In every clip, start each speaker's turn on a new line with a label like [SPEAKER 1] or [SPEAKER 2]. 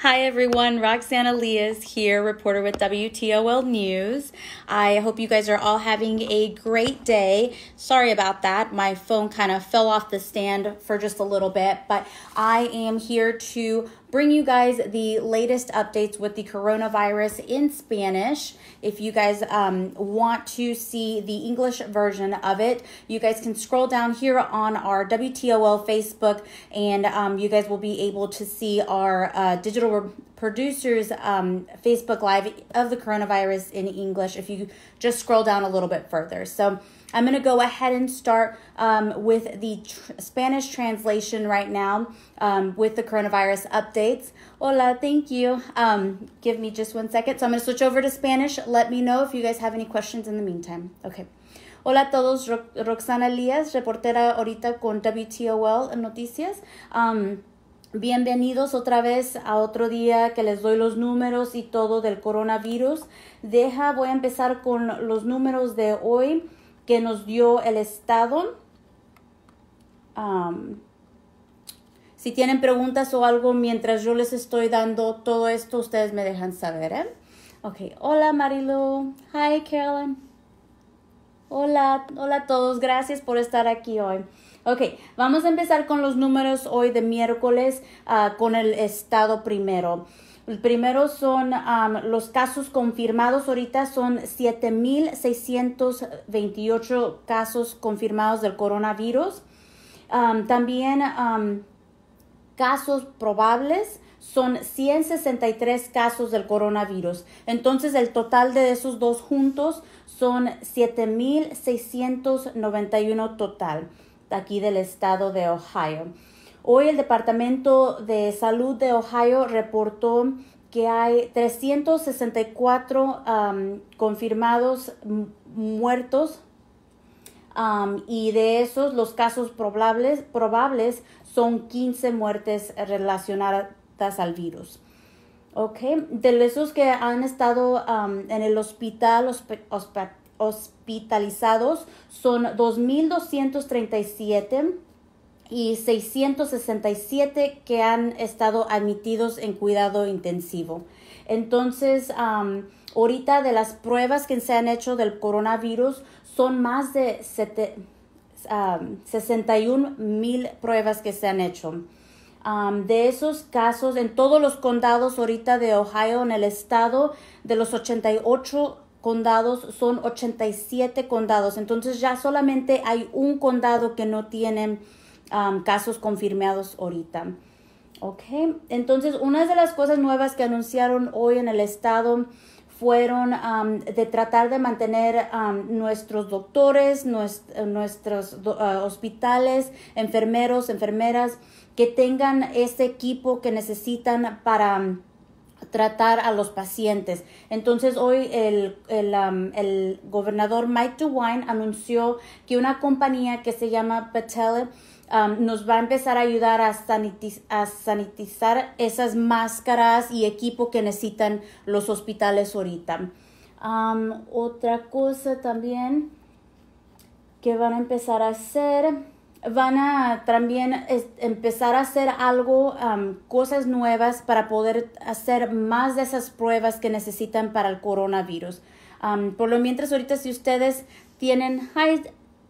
[SPEAKER 1] Hi everyone, Roxana Leas here, reporter with WTOL News. I hope you guys are all having a great day. Sorry about that, my phone kind of fell off the stand for just a little bit, but I am here to bring you guys the latest updates with the coronavirus in Spanish. If you guys um, want to see the English version of it, you guys can scroll down here on our WTOL Facebook, and um, you guys will be able to see our uh, digital producers um, Facebook Live of the coronavirus in English if you just scroll down a little bit further. So, I'm going to go ahead and start um, with the tr Spanish translation right now um, with the coronavirus updates. Hola, thank you. Um, give me just one second. So I'm going to switch over to Spanish. Let me know if you guys have any questions in the meantime. Okay. Hola a todos, Ro Roxana Lías, reportera ahorita con WTOL Noticias. Um, bienvenidos otra vez a otro día que les doy los números y todo del coronavirus. Deja, voy a empezar con los números de hoy. que nos dio el Estado. si tienen preguntas o algo mientras yo les estoy dando todo esto, ustedes me dejan saber. ¿eh? Ok, hola Marilu. Hi Carolyn. Hola, hola a todos. Gracias por estar aquí hoy. Ok, vamos a empezar con los números hoy de miércoles ah, con el estado primero. El Primero son los casos confirmados, ahorita son 7.628 casos confirmados del coronavirus. también casos probables son 163 casos del coronavirus. Entonces el total de esos dos juntos son 7.691 total aquí del estado de Ohio. Hoy el Departamento de Salud de Ohio reportó que hay 364 confirmados muertos y de esos los casos probables, son 15 muertes relacionadas al virus. Okay, de esos que han estado en el hospital hospitalizados son 2.237 y 667 que han estado admitidos en cuidado intensivo. Entonces, ahorita de las pruebas que se han hecho del coronavirus son más de sete, 61 mil pruebas que se han hecho. de esos casos, en todos los condados ahorita de Ohio, en el estado, de los 88 condados son 87 condados. Entonces ya solamente hay un condado que no tiene casos confirmados ahorita. Ok, entonces una de las cosas nuevas que anunciaron hoy en el estado fueron de tratar de mantener a nuestros doctores, nuestros ah, hospitales, enfermeros, enfermeras, que tengan ese equipo que necesitan para tratar a los pacientes. Entonces hoy el, el gobernador Mike DeWine anunció que una compañía que se llama Patel nos va a empezar a ayudar a, a, sanitizar esas máscaras y equipo que necesitan los hospitales ahorita. otra cosa también que van a empezar a hacer, van a también empezar a hacer algo, cosas nuevas para poder hacer más de esas pruebas que necesitan para el coronavirus. por lo mientras ahorita si ustedes tienen high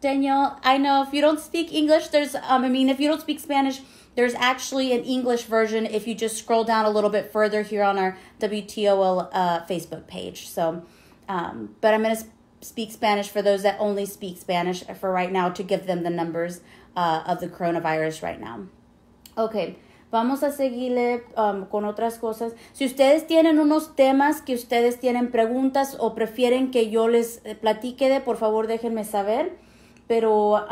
[SPEAKER 1] Danielle, I know if you don't speak English, there's, um, I mean, if you don't speak Spanish, there's actually an English version if you just scroll down a little bit further here on our WTOL uh, Facebook page. So, um, but I'm going to speak Spanish for those that only speak Spanish for right now to give them the numbers uh, of the coronavirus right now. Okay. Vamos a seguirle um, con otras cosas. Si ustedes tienen unos temas que ustedes tienen preguntas o prefieren que yo les eh, platique de, por favor déjenme saber. pero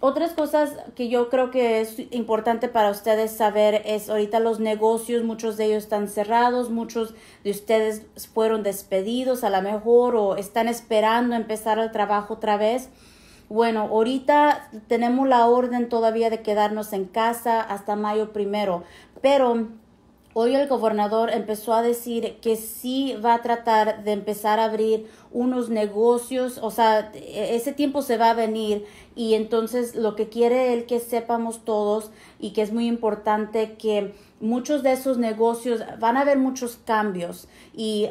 [SPEAKER 1] otras cosas que yo creo que es importante para ustedes saber es ahorita los negocios, muchos de ellos están cerrados, muchos de ustedes fueron despedidos a lo mejor o están esperando empezar el trabajo otra vez. Bueno, ahorita tenemos la orden todavía de quedarnos en casa hasta mayo primero, pero Hoy el gobernador empezó a decir que sí va a tratar de empezar a abrir unos negocios, o sea, ese tiempo se va a venir y entonces lo que quiere él que sepamos todos y que es muy importante que muchos de esos negocios van a haber muchos cambios y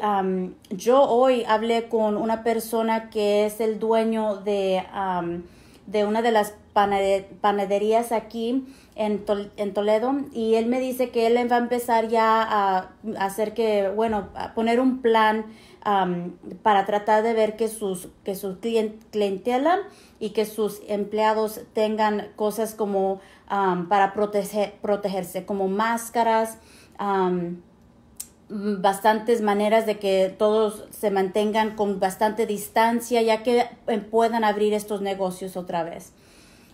[SPEAKER 1] yo hoy hablé con una persona que es el dueño de de una de las panaderías aquí en, en, Toledo y él me dice que él va a empezar ya a hacer que, bueno, a poner un plan para tratar de ver que sus, que sus clientela y que sus empleados tengan cosas como para protegerse, como máscaras bastantes maneras de que todos se mantengan con bastante distancia ya que eh, puedan abrir estos negocios otra vez.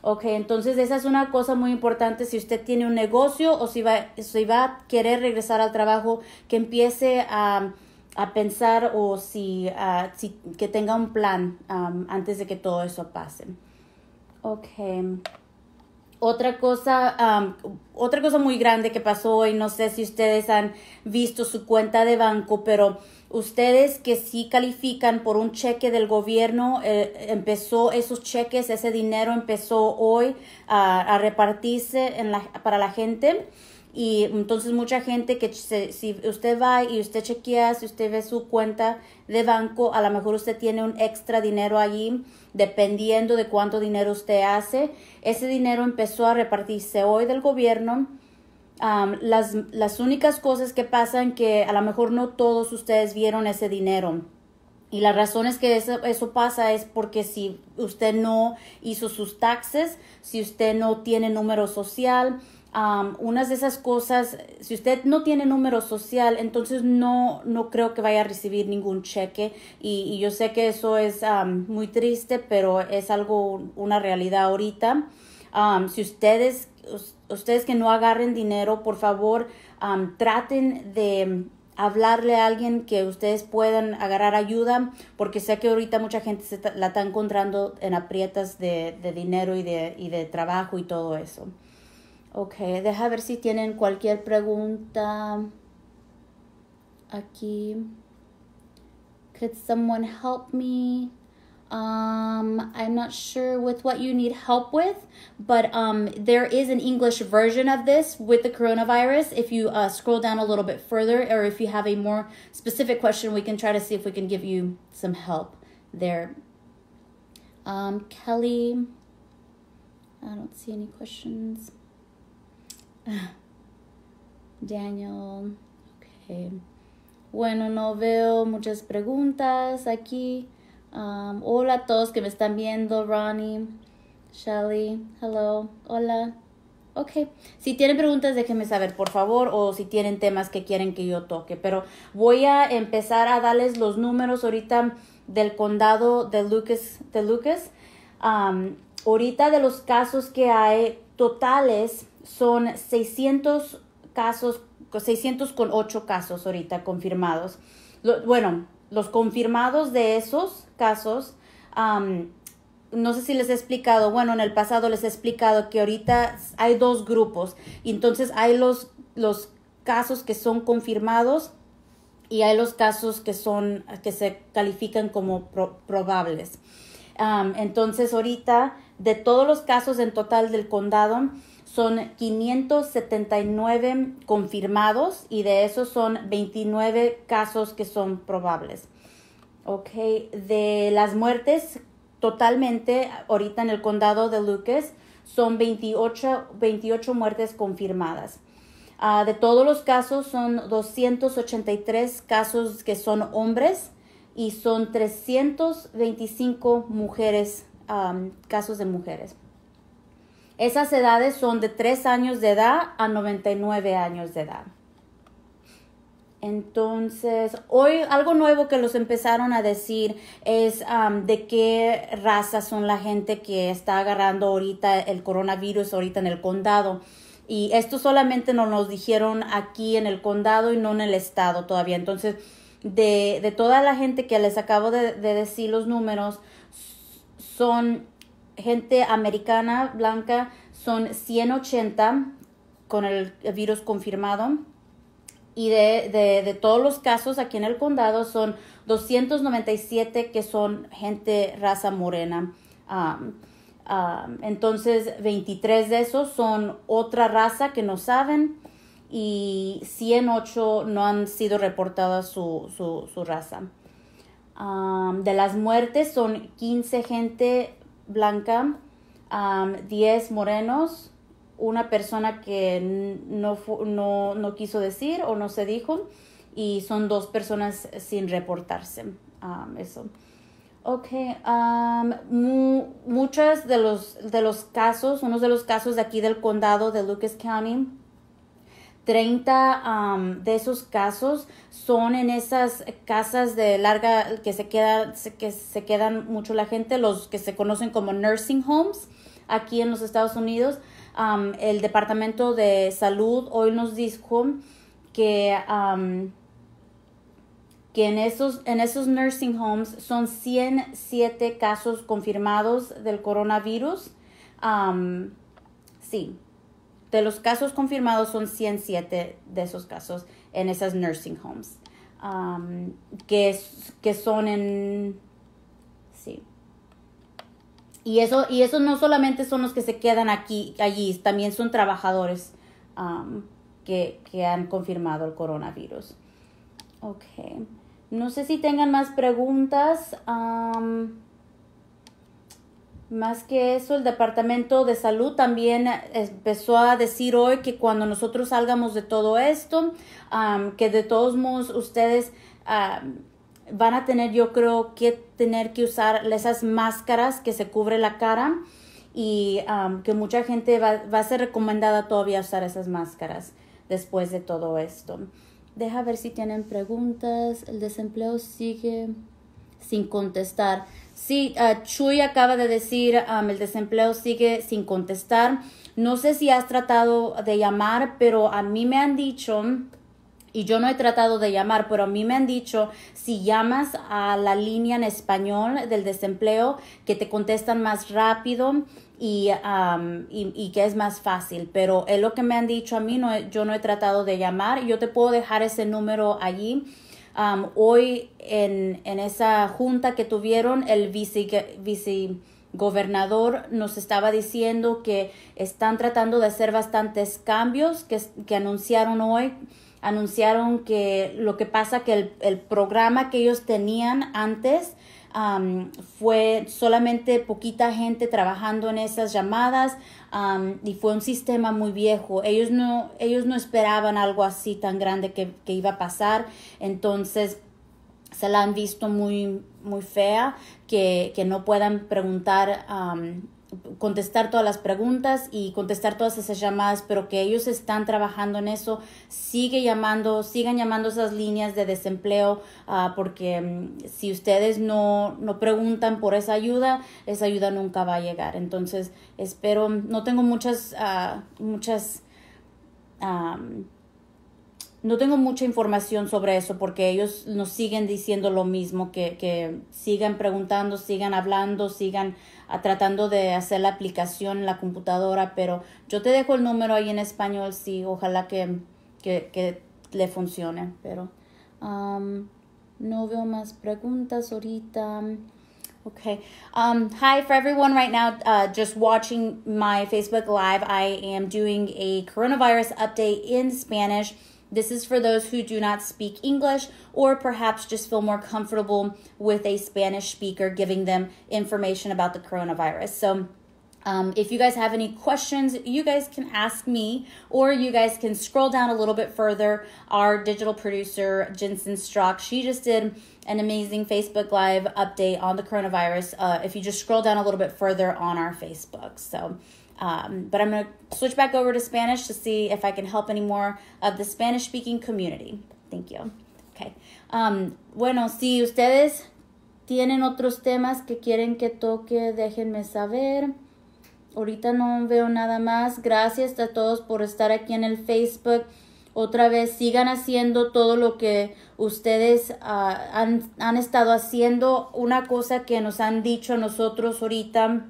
[SPEAKER 1] Ok, entonces esa es una cosa muy importante si usted tiene un negocio o si va, si va a querer regresar al trabajo, que empiece a, pensar o si, uh, si, que tenga un plan antes de que todo eso pase. Okay otra cosa, otra cosa muy grande que pasó hoy, no sé si ustedes han visto su cuenta de banco, pero ustedes que sí califican por un cheque del gobierno, eh, empezó esos cheques, ese dinero empezó hoy a, a repartirse para la gente. Y entonces mucha gente que si usted va y usted chequea, si usted ve su cuenta de banco, a lo mejor usted tiene un extra dinero allí, dependiendo de cuánto dinero usted hace. Ese dinero empezó a repartirse hoy del gobierno. las, únicas cosas que pasan que a lo mejor no todos ustedes vieron ese dinero. Y las razones que eso, pasa es porque si usted no hizo sus taxes, si usted no tiene número social, Um, unas de esas cosas, si usted no tiene número social, entonces no, no creo que vaya a recibir ningún cheque. Y, y yo sé que eso es muy triste, pero es algo, una realidad ahorita. Um, si ustedes, ustedes que no agarren dinero, por favor, traten de hablarle a alguien que ustedes puedan agarrar ayuda, porque sé que ahorita mucha gente se la está encontrando en aprietas de, de dinero y de, y de trabajo y todo eso. Ok, deja ver si tienen cualquier pregunta aquí. Could someone help me? Um, I'm not sure with what you need help with, but um, there is an English version of this with the coronavirus. If you uh, scroll down a little bit further, or if you have a more specific question, we can try to see if we can give you some help there. Um, Kelly, I don't see any questions. Daniel. Ah. Okay. Bueno, no veo muchas preguntas aquí. Um, hola a todos que me están viendo, Ronnie, Shelly, hello, hola. Ok, si tienen preguntas déjenme saber por favor o si tienen temas que quieren que yo toque, pero voy a empezar a darles los números ahorita del condado de Lucas. De Lucas. Um, ahorita de los casos que hay totales son 600 casos, 600 con 8 casos ahorita confirmados. bueno, los confirmados de esos casos, no sé si les he explicado, bueno, en el pasado les he explicado que ahorita hay dos grupos, entonces hay los, los casos que son confirmados y hay los casos que son que se califican como probables. entonces ahorita de todos los casos en total del condado son 579 confirmados y de esos son 29 casos que son probables. de las muertes totalmente ahorita en el condado de Lucas son 28, muertes confirmadas. Ah, de todos los casos son 283 casos que son hombres y son 325 mujeres, casos de mujeres. Esas edades son de 3 años de edad a 99 años de edad. Entonces, hoy algo nuevo que los empezaron a decir es de qué raza son la gente que está agarrando ahorita el coronavirus ahorita en el condado. Y esto solamente nos lo dijeron aquí en el condado y no en el estado todavía. Entonces, de, toda la gente que les acabo de decir los números, son gente americana blanca son 180 con el virus confirmado. Y de, todos los casos aquí en el condado son 297 que son gente raza morena. entonces 23 de esos son otra raza que no saben y 108 no han sido reportadas su, raza. de las muertes son 15 gente blanca, um, 10 morenos, una persona que no, no, quiso decir o no se dijo, y son dos personas sin reportarse. eso. Ok, muchos de los, de los casos, uno de los casos de aquí del condado de Lucas County, 30 de esos casos son en esas casas de larga que se, queda, que se quedan mucho la gente, los que se conocen como nursing homes aquí en los Estados Unidos. el Departamento de Salud hoy nos dijo que, que en, esos, en esos nursing homes son 107 casos confirmados del coronavirus. sí, de los casos confirmados son 107 de esos casos en esas nursing homes, um, que, que son en... Sí. Y eso, y no solamente son los que se quedan aquí, allí, también son trabajadores um, que, han confirmado el coronavirus. Ok. No sé si tengan más preguntas. Um, más que eso, el Departamento de Salud también eh, empezó a decir hoy que cuando nosotros salgamos de todo esto, que de todos modos ustedes van a tener, yo creo, que tener que usar esas máscaras que se cubre la cara y que mucha gente va, va, a ser recomendada todavía usar esas máscaras después de todo esto. Deja ver si tienen preguntas. El desempleo sigue sin contestar. Sí, ah, Chuy acaba de decir, el desempleo sigue sin contestar. No sé si has tratado de llamar, pero a mí me han dicho, y yo no he tratado de llamar, pero a mí me han dicho, si llamas a la línea en español del desempleo, que te contestan más rápido y, y, que es más fácil. Pero es lo que me han dicho a mí, no, yo no he tratado de llamar. Yo te puedo dejar ese número allí hoy en, en, esa junta que tuvieron, el vicegobernador nos estaba diciendo que están tratando de hacer bastantes cambios que, que anunciaron hoy. Anunciaron que lo que pasa que el, el programa que ellos tenían antes fue solamente poquita gente trabajando en esas llamadas y fue un sistema muy viejo. Ellos no, ellos no esperaban algo así tan grande que, iba a pasar. Entonces, se la han visto muy, muy fea, que, no puedan preguntar contestar todas las preguntas y contestar todas esas llamadas, pero que ellos están trabajando en eso, sigue llamando, sigan llamando esas líneas de desempleo, ah, porque mm, si ustedes no, no preguntan por esa ayuda, esa ayuda nunca va a llegar. Entonces, espero, no tengo muchas, ah, muchas, ah, no tengo mucha información sobre eso porque ellos nos siguen diciendo lo mismo, que, que sigan preguntando, sigan hablando, sigan ah, tratando de hacer la aplicación en la computadora, pero yo te dejo el número ahí en español, sí, ojalá que, que, que le funcione, pero no veo más preguntas ahorita. Okay. Um, hi for everyone right now uh, just watching my Facebook Live. I am doing a coronavirus update in Spanish. This is for those who do not speak English or perhaps just feel more comfortable with a Spanish speaker giving them information about the coronavirus. So, um, if you guys have any questions, you guys can ask me, or you guys can scroll down a little bit further. Our digital producer, Jensen Strock, she just did an amazing Facebook Live update on the coronavirus. Uh, if you just scroll down a little bit further on our Facebook. So, Um, but I'm going to switch back over to Spanish to see if I can help any more of the Spanish speaking community. Thank you. Okay. Um, bueno, si ustedes tienen otros temas que quieren que toque, déjenme saber. Ahorita no veo nada más. Gracias a todos por estar aquí en el Facebook. Otra vez, sigan haciendo todo lo que ustedes ah, han, han estado haciendo. Una cosa que nos han dicho nosotros ahorita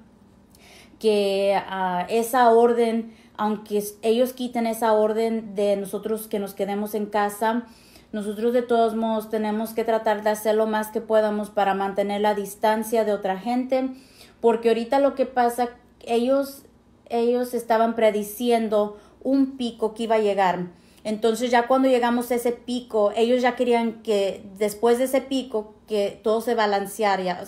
[SPEAKER 1] que uh, esa orden, aunque ellos quiten esa orden de nosotros que nos quedemos en casa, nosotros de todos modos tenemos que tratar de hacer lo más que podamos para mantener la distancia de otra gente, porque ahorita lo que pasa, ellos, ellos estaban prediciendo un pico que iba a llegar. Entonces ya cuando llegamos a ese pico, ellos ya querían que después de ese pico, que todo se balanceara,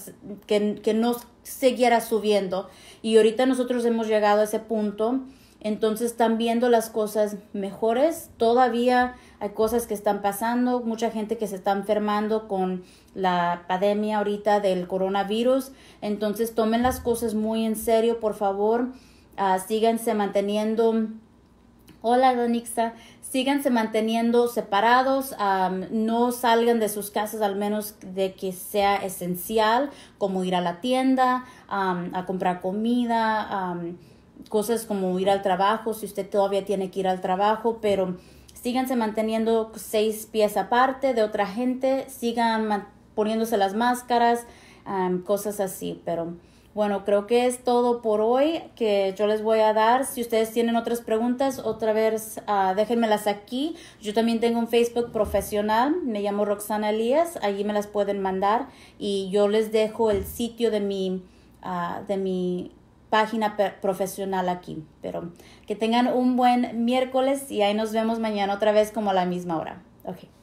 [SPEAKER 1] que, que no siguiera subiendo. Y ahorita nosotros hemos llegado a ese punto. Entonces están viendo las cosas mejores. Todavía hay cosas que están pasando, mucha gente que se está enfermando con la pandemia ahorita del coronavirus. Entonces tomen las cosas muy en serio, por favor. Ah, síganse manteniendo Hola, Donixa. Síganse manteniendo separados, no salgan de sus casas al menos de que sea esencial, como ir a la tienda, a comprar comida, cosas como ir al trabajo, si usted todavía tiene que ir al trabajo, pero síganse manteniendo seis pies aparte de otra gente, sigan poniéndose las máscaras, cosas así, pero... Bueno, creo que es todo por hoy que yo les voy a dar. Si ustedes tienen otras preguntas, otra vez ah, déjenmelas aquí. Yo también tengo un Facebook profesional, me llamo Roxana Elías, allí me las pueden mandar y yo les dejo el sitio de mi, ah, de mi página profesional aquí. Pero que tengan un buen miércoles y ahí nos vemos mañana otra vez como a la misma hora. Okay.